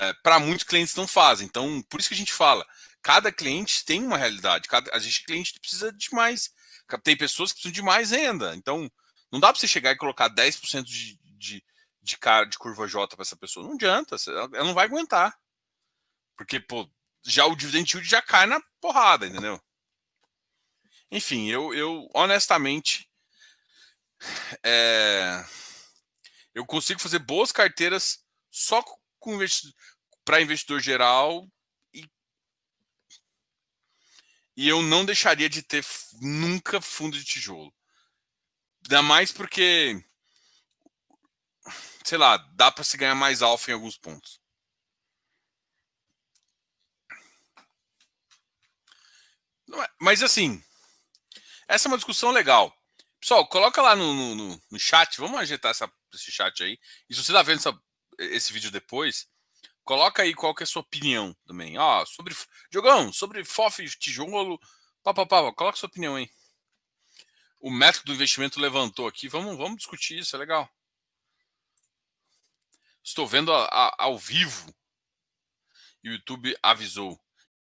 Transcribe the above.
É, para muitos clientes não fazem. Então, por isso que a gente fala, cada cliente tem uma realidade, cada, a gente cliente precisa de mais, tem pessoas que precisam de mais renda. Então, não dá para você chegar e colocar 10% de, de, de, cara, de curva J para essa pessoa. Não adianta, ela não vai aguentar. Porque, pô, já o dividend yield já cai na porrada, entendeu? Enfim, eu, eu honestamente. É, eu consigo fazer boas carteiras só para investidor geral e, e eu não deixaria de ter nunca fundo de tijolo. Ainda mais porque, sei lá, dá para se ganhar mais alfa em alguns pontos. É, mas assim, essa é uma discussão legal. Pessoal, coloca lá no, no, no chat, vamos ajeitar essa, esse chat aí. E se você está vendo essa esse vídeo depois, coloca aí qual que é a sua opinião também. Ó, ah, sobre. jogão sobre FOF tijolo. Papapá, coloca sua opinião aí. O método do investimento levantou aqui. Vamos, vamos discutir isso, é legal. Estou vendo a, a, ao vivo. YouTube avisou.